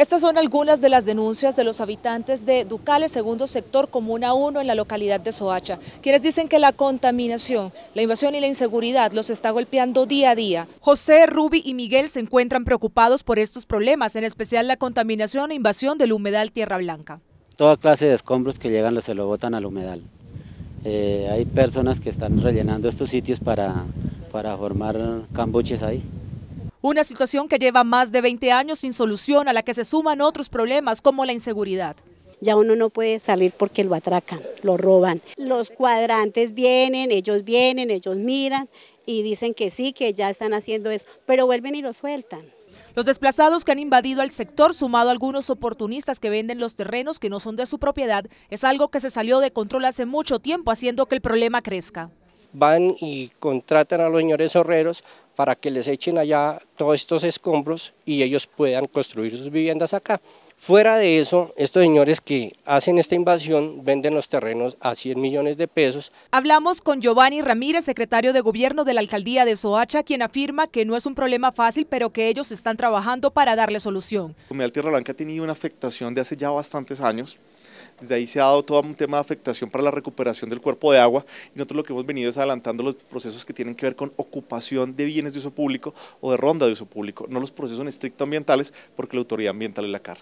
Estas son algunas de las denuncias de los habitantes de Ducales, segundo sector, Comuna 1, en la localidad de Soacha, quienes dicen que la contaminación, la invasión y la inseguridad los está golpeando día a día. José, Rubi y Miguel se encuentran preocupados por estos problemas, en especial la contaminación e invasión del humedal Tierra Blanca. Toda clase de escombros que llegan se lo botan al humedal. Eh, hay personas que están rellenando estos sitios para, para formar cambuches ahí. Una situación que lleva más de 20 años sin solución, a la que se suman otros problemas como la inseguridad. Ya uno no puede salir porque lo atracan, lo roban. Los cuadrantes vienen, ellos vienen, ellos miran y dicen que sí, que ya están haciendo eso, pero vuelven y lo sueltan. Los desplazados que han invadido el sector, sumado a algunos oportunistas que venden los terrenos que no son de su propiedad, es algo que se salió de control hace mucho tiempo, haciendo que el problema crezca van y contratan a los señores horreros para que les echen allá todos estos escombros y ellos puedan construir sus viviendas acá. Fuera de eso, estos señores que hacen esta invasión venden los terrenos a 100 millones de pesos. Hablamos con Giovanni Ramírez, secretario de gobierno de la alcaldía de Soacha, quien afirma que no es un problema fácil, pero que ellos están trabajando para darle solución. La Tierra Blanca ha tenido una afectación de hace ya bastantes años. Desde ahí se ha dado todo un tema de afectación para la recuperación del cuerpo de agua y nosotros lo que hemos venido es adelantando los procesos que tienen que ver con ocupación de bienes de uso público o de ronda de uso público, no los procesos en estricto ambientales porque la autoridad ambiental es la CAR.